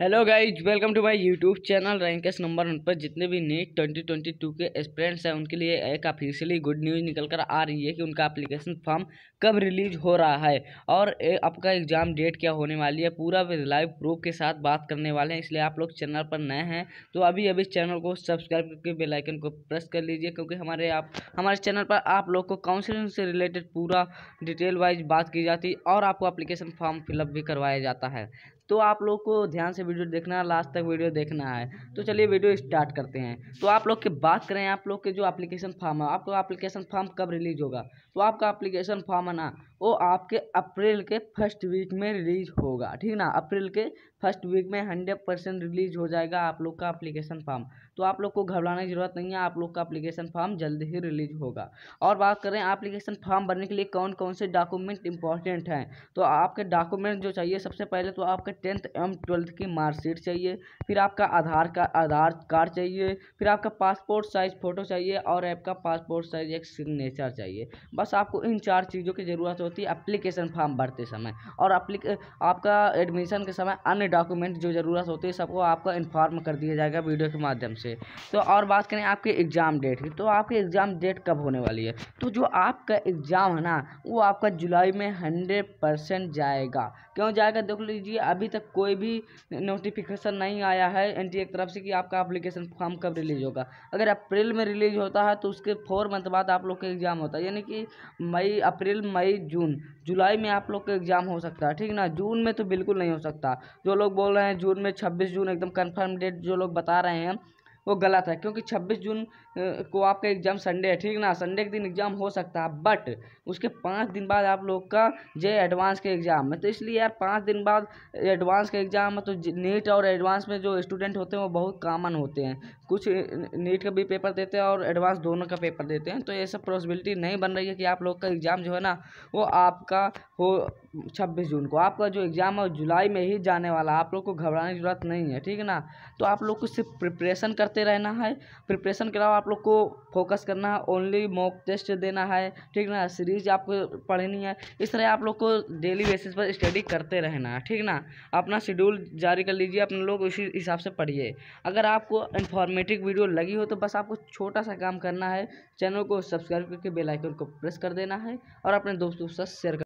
hello guys welcome to my YouTube channel ranks number one पर जितने भी NEET 2022 के एस्पिरेंट्स हैं उनके लिए एक ऑफिशियली गुड न्यूज़ निकल कर आ रही है कि उनका एप्लीकेशन फॉर्म कब रिलीज हो रहा है और आपका एग्ज़ाम डेट क्या होने वाली है पूरा लाइव प्रूफ के साथ बात करने वाले हैं इसलिए आप लोग चैनल पर नए हैं तो अभी अभी चैनल को सब्सक्राइब करके बेलाइकन को प्रेस कर लीजिए क्योंकि हमारे आप हमारे चैनल पर आप लोग को काउंसिलिंग से रिलेटेड पूरा डिटेल वाइज बात की जाती है और आपको अप्लीकेशन फॉर्म फिलअप भी करवाया जाता है तो आप लोग को ध्यान से वीडियो देखना है लास्ट तक वीडियो देखना है तो चलिए वीडियो स्टार्ट करते हैं तो आप लोग की बात करें आप लोग के जो एप्लीकेशन फॉर्म है आपका एप्लीकेशन फॉर्म कब रिलीज होगा तो आपका एप्लीकेशन फॉर्म है ना वो आपके अप्रैल के फर्स्ट वीक में रिलीज होगा ठीक ना अप्रैल के फर्स्ट वीक में हंड्रेड परसेंट रिलीज हो जाएगा आप लोग का अप्लीकेशन फॉर्म तो आप लोग को घबराने की जरूरत नहीं है आप लोग का अप्लीकेशन फॉर्म जल्द ही रिलीज होगा और बात करें अप्लीकेशन फॉर्म भरने के लिए कौन कौन से डॉक्यूमेंट इंपॉर्टेंट हैं तो आपके डॉक्यूमेंट जो चाहिए सबसे पहले तो आपके टेंथ एवं ट्वेल्थ की मार्कशीट चाहिए फिर आपका आधार का आधार कार्ड चाहिए फिर आपका पासपोर्ट साइज़ फ़ोटो चाहिए और आपका पासपोर्ट साइज़ एक सिग्नेचर चाहिए बस आपको इन चार चीज़ों की ज़रूरत होती होती है अप्लीकेशन फॉर्म भरते समय और अप्लीके आपका एडमिशन के समय अन्य डॉक्यूमेंट जो ज़रूरत होती है सबको आपका इन्फॉर्म कर दिया जाएगा वीडियो के माध्यम से तो और बात करें आपके एग्ज़ाम डेट की तो आपकी एग्ज़ाम डेट कब होने वाली है तो जो आपका एग्ज़ाम है ना वो आपका जुलाई में हंड्रेड परसेंट जाएगा क्यों जाएगा देख लीजिए अभी तक कोई भी नोटिफिकेशन नहीं आया है एन की तरफ से कि आपका अप्लीकेशन फॉर्म कब रिलीज होगा अगर अप्रैल में रिलीज होता है तो उसके फोर मंथ बाद आप लोग का एग्ज़ाम होता है यानी कि मई अप्रैल मई जून जुलाई में आप लोग का एग्ज़ाम हो सकता है ठीक ना जून में तो बिल्कुल नहीं हो सकता जो लोग बोल रहे हैं जून में छब्बीस जून एकदम कन्फर्म डेट जो लोग बता रहे हैं वो गलत है क्योंकि 26 जून को आपका एग्ज़ाम संडे है ठीक ना संडे के दिन एग्ज़ाम हो सकता है बट उसके पाँच दिन बाद आप लोग का जे एडवांस के एग्ज़ाम है तो इसलिए यार पाँच दिन बाद एडवांस के एग्ज़ाम है तो नीट और एडवांस में जो स्टूडेंट होते हैं वो बहुत कॉमन होते हैं कुछ नीट का भी पेपर देते हैं और एडवांस दोनों का पेपर देते हैं तो ये सब पॉसिबिलिटी नहीं बन रही है कि आप लोग का एग्ज़ाम जो है ना वो आपका हो छब्बीस जून को आपका जो एग्ज़ाम है जुलाई में ही जाने वाला आप लोग को घबराने की ज़रूरत नहीं है ठीक है ना तो आप लोग को सिर्फ प्रिपरेशन करते रहना है प्रिपरेशन के अलावा आप लोग को फोकस करना है ओनली मॉक टेस्ट देना है ठीक ना सीरीज आपको पढ़नी है इस तरह आप लोग को डेली बेसिस पर स्टडी करते रहना है ठीक ना अपना शेड्यूल जारी कर लीजिए अपने लोग उसी हिसाब से पढ़िए अगर आपको इन्फॉर्मेटिव वीडियो लगी हो तो बस आपको छोटा सा काम करना है चैनल को सब्सक्राइब करके बेलाइकन को प्रेस कर देना है और अपने दोस्तों के साथ शेयर